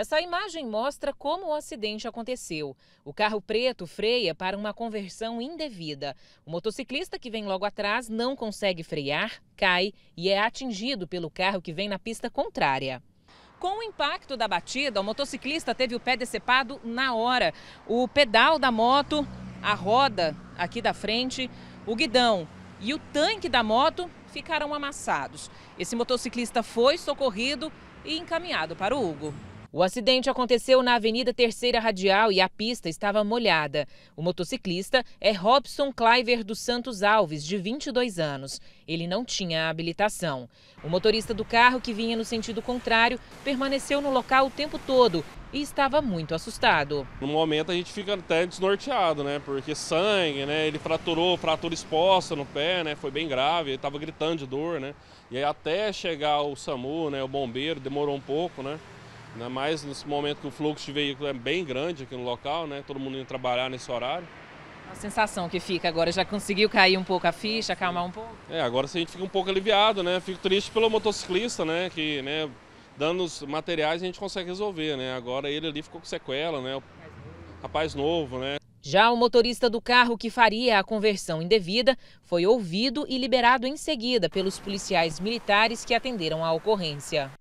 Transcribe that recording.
Essa imagem mostra como o acidente aconteceu. O carro preto freia para uma conversão indevida. O motociclista que vem logo atrás não consegue frear, cai e é atingido pelo carro que vem na pista contrária. Com o impacto da batida, o motociclista teve o pé decepado na hora. O pedal da moto, a roda aqui da frente, o guidão e o tanque da moto ficaram amassados. Esse motociclista foi socorrido e encaminhado para o Hugo. O acidente aconteceu na Avenida Terceira Radial e a pista estava molhada. O motociclista é Robson Cliver dos Santos Alves, de 22 anos. Ele não tinha habilitação. O motorista do carro, que vinha no sentido contrário, permaneceu no local o tempo todo e estava muito assustado. No momento a gente fica até desnorteado, né? Porque sangue, né? Ele fraturou, fratura exposta no pé, né? Foi bem grave, ele estava gritando de dor, né? E aí até chegar o SAMU, né? O bombeiro, demorou um pouco, né? Ainda mais nesse momento que o fluxo de veículo é bem grande aqui no local, né? Todo mundo indo trabalhar nesse horário. A sensação que fica agora, já conseguiu cair um pouco a ficha, acalmar um pouco? É, agora a gente fica um pouco aliviado, né? Fico triste pelo motociclista, né? Que, né, danos materiais a gente consegue resolver, né? Agora ele ali ficou com sequela, né? O rapaz novo, né? Já o motorista do carro que faria a conversão indevida foi ouvido e liberado em seguida pelos policiais militares que atenderam a ocorrência.